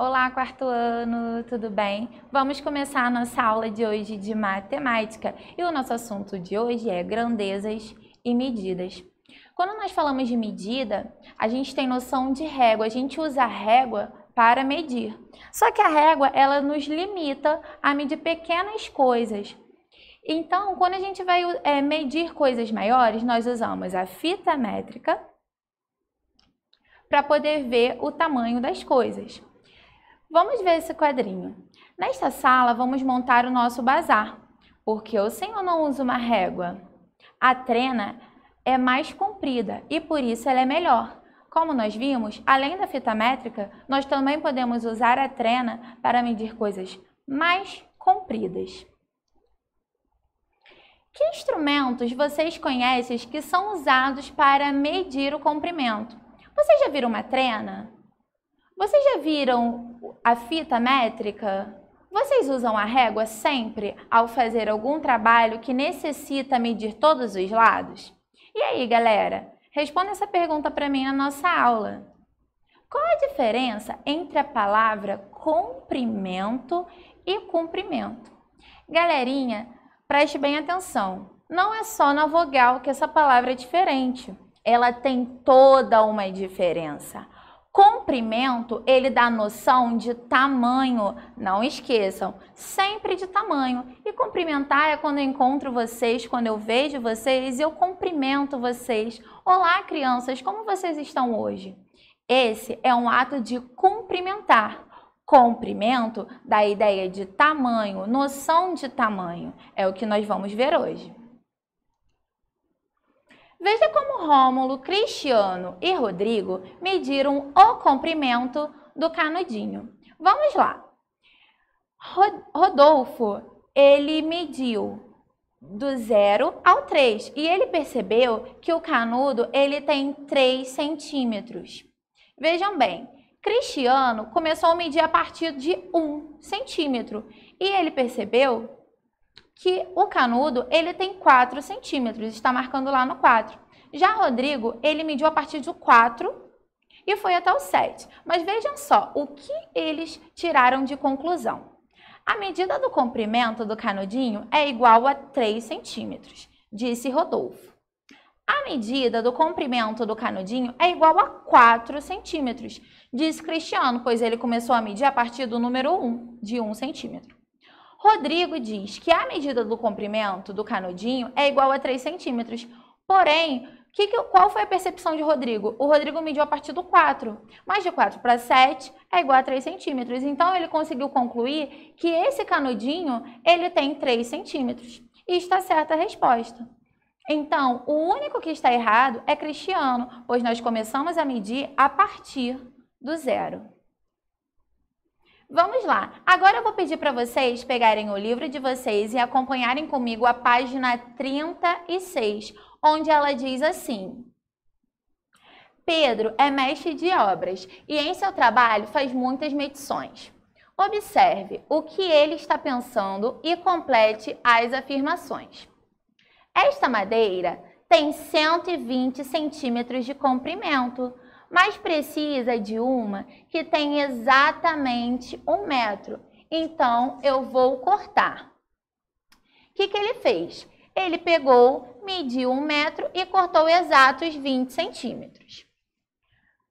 Olá, quarto ano, tudo bem? Vamos começar a nossa aula de hoje de matemática e o nosso assunto de hoje é grandezas e medidas. Quando nós falamos de medida, a gente tem noção de régua, a gente usa a régua para medir. Só que a régua, ela nos limita a medir pequenas coisas. Então, quando a gente vai é, medir coisas maiores, nós usamos a fita métrica para poder ver o tamanho das coisas. Vamos ver esse quadrinho. Nesta sala, vamos montar o nosso bazar, porque o senhor não usa uma régua. A trena é mais comprida e por isso ela é melhor. Como nós vimos, além da fita métrica, nós também podemos usar a trena para medir coisas mais compridas. Que instrumentos vocês conhecem que são usados para medir o comprimento? Vocês já viram uma trena? Vocês já viram a fita métrica? Vocês usam a régua sempre ao fazer algum trabalho que necessita medir todos os lados? E aí, galera? Responda essa pergunta para mim na nossa aula. Qual a diferença entre a palavra comprimento e cumprimento? Galerinha, preste bem atenção. Não é só na vogal que essa palavra é diferente. Ela tem toda uma diferença. Comprimento, ele dá noção de tamanho, não esqueçam, sempre de tamanho. E cumprimentar é quando eu encontro vocês, quando eu vejo vocês, eu cumprimento vocês. Olá, crianças, como vocês estão hoje? Esse é um ato de cumprimentar. Comprimento da ideia de tamanho, noção de tamanho, é o que nós vamos ver hoje. Veja como Rômulo, Cristiano e Rodrigo mediram o comprimento do canudinho. Vamos lá. Rodolfo, ele mediu do 0 ao 3 e ele percebeu que o canudo ele tem 3 centímetros. Vejam bem, Cristiano começou a medir a partir de 1 centímetro e ele percebeu que o canudo ele tem 4 centímetros, está marcando lá no 4. Já Rodrigo, ele mediu a partir do 4 e foi até o 7. Mas vejam só o que eles tiraram de conclusão. A medida do comprimento do canudinho é igual a 3 centímetros, disse Rodolfo. A medida do comprimento do canudinho é igual a 4 centímetros, disse Cristiano, pois ele começou a medir a partir do número 1, de 1 centímetro. Rodrigo diz que a medida do comprimento do canudinho é igual a 3 centímetros. Porém, que, qual foi a percepção de Rodrigo? O Rodrigo mediu a partir do 4. Mais de 4 para 7 é igual a 3 centímetros. Então, ele conseguiu concluir que esse canudinho ele tem 3 centímetros. E está certa a resposta. Então, o único que está errado é Cristiano, pois nós começamos a medir a partir do zero. Vamos lá. Agora eu vou pedir para vocês pegarem o livro de vocês e acompanharem comigo a página 36, onde ela diz assim: Pedro é mestre de obras e em seu trabalho faz muitas medições. Observe o que ele está pensando e complete as afirmações. Esta madeira tem 120 centímetros de comprimento, mas precisa de uma que tem exatamente um metro. Então, eu vou cortar. O que, que ele fez? Ele pegou, mediu um metro e cortou exatos 20 centímetros.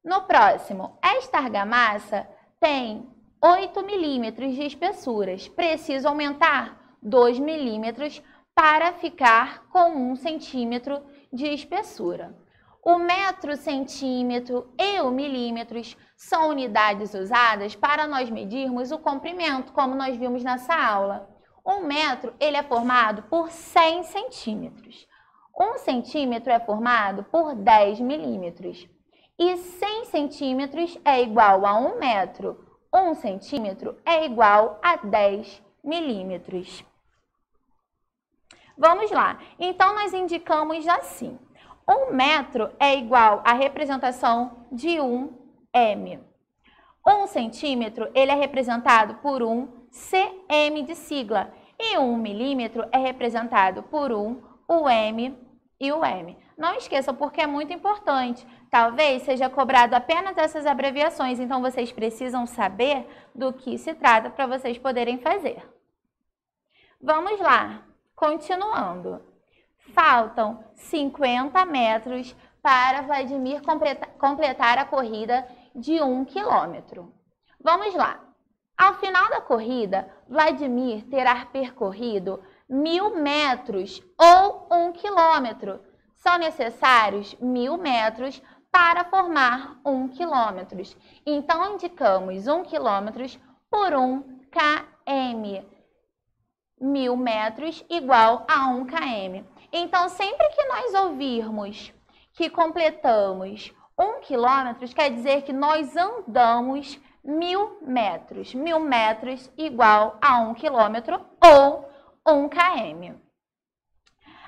No próximo, esta argamassa tem 8 milímetros de espessuras. Preciso aumentar 2 milímetros para ficar com 1 centímetro de espessura. O metro, centímetro e o milímetros são unidades usadas para nós medirmos o comprimento, como nós vimos nessa aula. Um metro ele é formado por 100 centímetros. Um centímetro é formado por 10 milímetros. E 100 centímetros é igual a um metro. Um centímetro é igual a 10 milímetros. Vamos lá. Então, nós indicamos assim. Um metro é igual à representação de um m. Um centímetro ele é representado por um cm de sigla e um milímetro é representado por um um e o m. Não esqueçam porque é muito importante. Talvez seja cobrado apenas essas abreviações, então vocês precisam saber do que se trata para vocês poderem fazer. Vamos lá, continuando. Faltam 50 metros para Vladimir completar a corrida de 1 quilômetro. Vamos lá! Ao final da corrida, Vladimir terá percorrido mil metros ou um quilômetro. São necessários mil metros para formar um quilômetro. Então, indicamos um quilômetro por um km. Mil metros igual a um km. Então, sempre que nós ouvirmos que completamos um quilômetro, quer dizer que nós andamos mil metros. Mil metros igual a um quilômetro ou um km.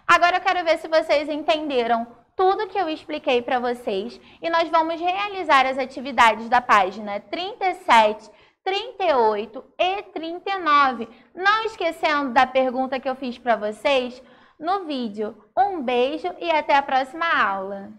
Agora eu quero ver se vocês entenderam tudo que eu expliquei para vocês e nós vamos realizar as atividades da página 37, 38 e 39. Não esquecendo da pergunta que eu fiz para vocês no vídeo. Um beijo e até a próxima aula!